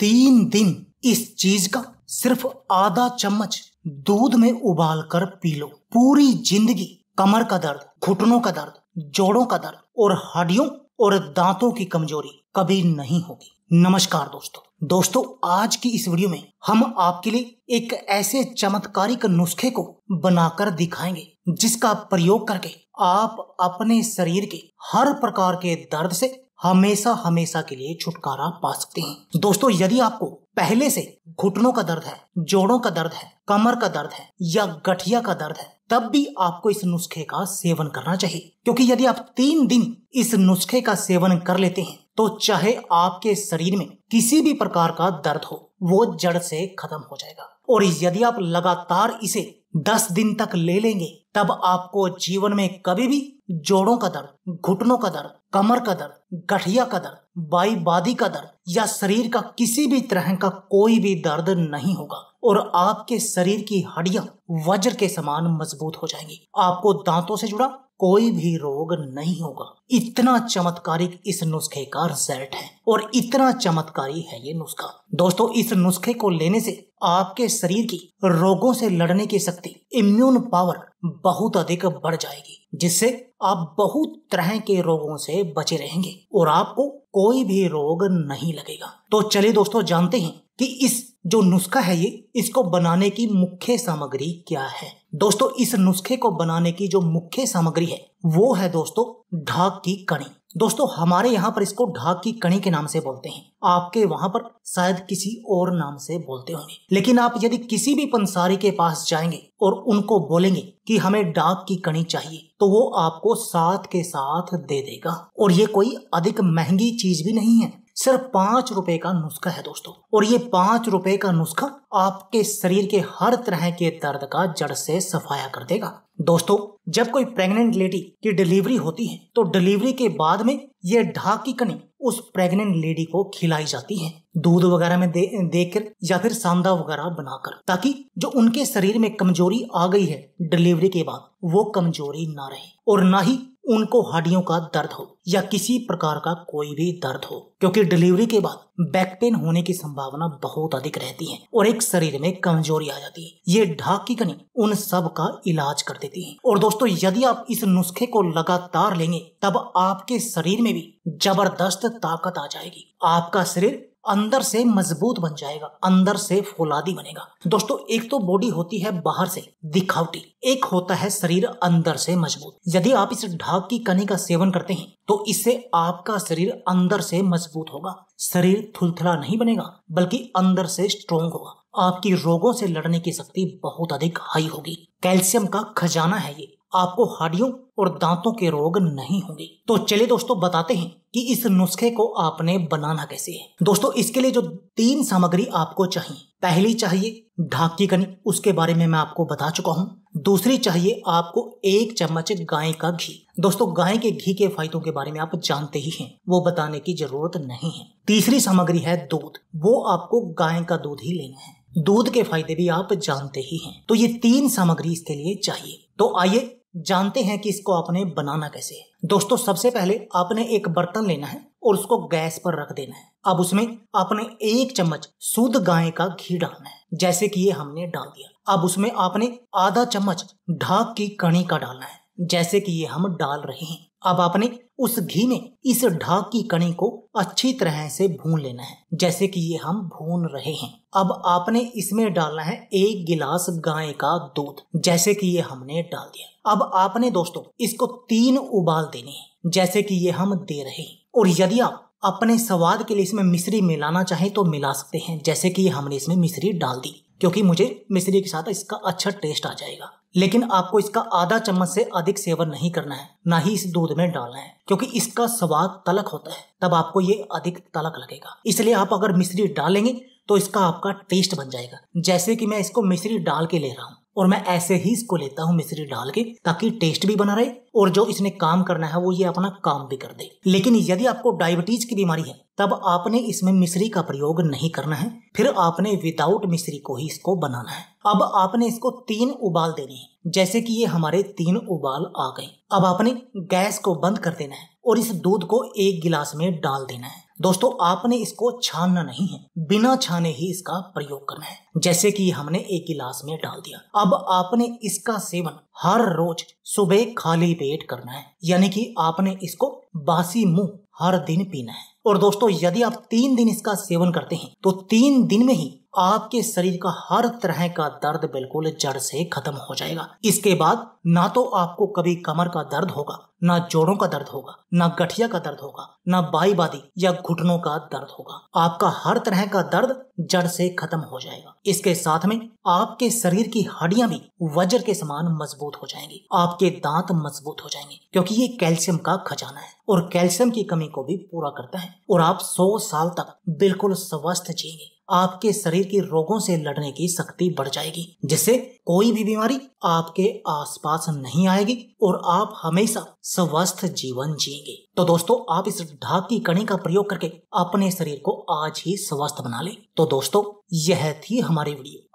तीन दिन इस चीज का सिर्फ आधा चम्मच दूध में उबाल कर पी लो पूरी जिंदगी कमर का दर्द घुटनों का दर्द जोड़ों का दर्द और हड्डियों और दांतों की कमजोरी कभी नहीं होगी नमस्कार दोस्तों दोस्तों आज की इस वीडियो में हम आपके लिए एक ऐसे चमत्कारिक नुस्खे को बनाकर दिखाएंगे जिसका प्रयोग करके आप अपने शरीर के हर प्रकार के दर्द से हमेशा हमेशा के लिए छुटकारा पा सकते हैं दोस्तों यदि आपको पहले से घुटनों का दर्द है जोड़ों का दर्द है कमर का दर्द है या गठिया का दर्द है तब भी आपको इस नुस्खे का सेवन करना चाहिए क्योंकि यदि आप तीन दिन इस नुस्खे का सेवन कर लेते हैं तो चाहे आपके शरीर में किसी भी प्रकार का दर्द हो वो जड़ से खत्म हो जाएगा और यदि आप लगातार इसे दस दिन तक ले लेंगे तब आपको जीवन में कभी भी जोड़ों का दर्द घुटनों का दर्द कमर का दर्द गठिया का दर्द बाई बादी का दर्द या शरीर का किसी भी तरह का कोई भी दर्द नहीं होगा और आपके शरीर की हड्डियां वज्र के समान मजबूत हो जाएंगी आपको दांतों से जुड़ा कोई भी रोग नहीं होगा इतना चमत्कारिक इस नुस्खे का रिजल्ट है और इतना चमत्कारी है ये नुस्खा दोस्तों इस नुस्खे को लेने से आपके शरीर की रोगों से लड़ने की शक्ति इम्यून पावर बहुत अधिक बढ़ जाएगी जिससे आप बहुत तरह के रोगों से बचे रहेंगे और आपको कोई भी रोग नहीं लगेगा तो चलिए दोस्तों जानते हैं कि इस जो नुस्खा है ये इसको बनाने की मुख्य सामग्री क्या है दोस्तों इस नुस्खे को बनाने की जो मुख्य सामग्री है वो है दोस्तों ढाक की कणी दोस्तों हमारे यहाँ पर इसको ढाक की कणी के नाम से बोलते हैं आपके वहाँ पर शायद किसी और नाम से बोलते होंगे लेकिन आप यदि किसी भी पंसारी के पास जाएंगे और उनको बोलेंगे कि हमें डाक की कणी चाहिए तो वो आपको साथ के साथ दे देगा और ये कोई अधिक महंगी चीज भी नहीं है सिर्फ पांच रुपए का नुस्खा है दोस्तों और ये पांच रुपए का नुस्खा आपके शरीर के हर तरह के दर्द का जड़ से सफाया कर देगा दोस्तों जब कोई प्रेग्नेंट लेडी की डिलीवरी होती है तो डिलीवरी के बाद में ये ढाक की कनी उस प्रेग्नेंट लेडी को खिलाई जाती है दूध वगैरह में दे, देकर या फिर सांदा वगैरह बनाकर ताकि जो उनके शरीर में कमजोरी आ गई है डिलीवरी के बाद वो कमजोरी ना रहे और ना ही उनको हड्डियों का दर्द हो या किसी प्रकार का कोई भी दर्द हो क्योंकि डिलीवरी के बाद बैक पेन होने की संभावना बहुत अधिक रहती है और एक शरीर में कमजोरी आ जाती है ये ढाक की कनी उन सब का इलाज कर देती है और दोस्तों यदि आप इस नुस्खे को लगातार लेंगे तब आपके शरीर में भी जबरदस्त ताकत आ जाएगी आपका शरीर अंदर से मजबूत बन जाएगा अंदर से फौलादी बनेगा दोस्तों एक तो बॉडी होती है बाहर से दिखावटी एक होता है शरीर अंदर से मजबूत यदि आप इस ढाक की कनी का सेवन करते हैं तो इससे आपका शरीर अंदर से मजबूत होगा शरीर थुलथुला नहीं बनेगा बल्कि अंदर से स्ट्रोंग होगा आपकी रोगों से लड़ने की शक्ति बहुत अधिक हाई होगी कैल्शियम का खजाना है ये आपको हड्डियों और दांतों के रोग नहीं होंगे तो चलिए दोस्तों बताते हैं कि इस नुस्खे को आपने बनाना कैसे है दोस्तों इसके लिए जो तीन सामग्री आपको चाहिए पहली चाहिए ढाक की कनी उसके बारे में मैं आपको बता चुका हूँ दूसरी चाहिए आपको एक चम्मच गाय का घी दोस्तों गाय के घी के फायदों के बारे में आप जानते ही हैं वो बताने की जरूरत नहीं है तीसरी सामग्री है दूध वो आपको गाय का दूध ही लेना है दूध के फायदे भी आप जानते ही हैं तो ये तीन सामग्री इसके लिए चाहिए तो आइए जानते हैं कि इसको आपने बनाना कैसे है दोस्तों सबसे पहले आपने एक बर्तन लेना है और उसको गैस पर रख देना है अब उसमें आपने एक चम्मच शुद्ध गाय का घी डालना है जैसे कि ये हमने डाल दिया अब उसमें आपने आधा चम्मच ढाक की कणी का डालना है जैसे कि ये हम डाल रहे हैं अब आपने उस घी में इस ढाक की कणी को अच्छी तरह से भून लेना है जैसे कि ये हम भून रहे हैं अब आपने इसमें डालना है एक गिलास गाय का दूध जैसे कि ये हमने डाल दिया अब आपने दोस्तों इसको तीन उबाल देने हैं जैसे कि ये हम दे रहे हैं और यदि आप अपने स्वाद के लिए इसमें मिश्री मिलाना चाहें तो मिला सकते हैं जैसे कि हमने इसमें मिश्री डाल दी क्योंकि मुझे मिश्री के साथ इसका अच्छा टेस्ट आ जाएगा लेकिन आपको इसका आधा चम्मच से अधिक सेवन नहीं करना है ना ही इस दूध में डालना है क्योंकि इसका स्वाद तलक होता है तब आपको ये अधिक तलक लगेगा इसलिए आप अगर मिश्री डालेंगे तो इसका आपका टेस्ट बन जाएगा जैसे कि मैं इसको मिश्री डाल के ले रहा हूँ और मैं ऐसे ही इसको लेता हूँ मिश्री डाल के ताकि टेस्ट भी बना रहे और जो इसने काम करना है वो ये अपना काम भी कर दे लेकिन यदि आपको डायबिटीज की बीमारी है तब आपने इसमें मिश्री का प्रयोग नहीं करना है फिर आपने विदाउट मिश्री को ही इसको बनाना है अब आपने इसको तीन उबाल देने हैं जैसे कि ये हमारे तीन उबाल आ गए अब आपने गैस को बंद कर देना है और इस दूध को एक गिलास में डाल देना है दोस्तों आपने इसको छानना नहीं है बिना छाने ही इसका प्रयोग करना है जैसे कि हमने एक गिलास में डाल दिया अब आपने इसका सेवन हर रोज सुबह खाली पेट करना है यानी कि आपने इसको बासी मुंह हर दिन पीना है और दोस्तों यदि आप तीन दिन इसका सेवन करते हैं तो तीन दिन में ही आपके शरीर का हर तरह का दर्द बिल्कुल जड़ से खत्म हो जाएगा इसके बाद ना तो आपको कभी कमर का दर्द होगा ना जोड़ों का दर्द होगा ना गठिया का दर्द होगा ना बाई बादी या घुटनों का दर्द होगा आपका हर तरह का दर्द जड़ से खत्म हो जाएगा इसके साथ में आपके शरीर की हड्डियां भी वज्र के समान मजबूत हो जाएंगी आपके दांत मजबूत हो जाएंगे क्योंकि ये कैल्शियम का खजाना है और कैल्शियम की कमी को भी पूरा करता है और आप 100 साल तक बिल्कुल स्वस्थ जिएंगे आपके शरीर के रोगों से लड़ने की शक्ति बढ़ जाएगी जिससे कोई भी बीमारी आपके आसपास नहीं आएगी और आप हमेशा स्वस्थ जीवन जिएंगे तो दोस्तों आप इस ढाक की कणी का प्रयोग करके अपने शरीर को आज ही स्वस्थ बना ले तो दोस्तों यह थी हमारी वीडियो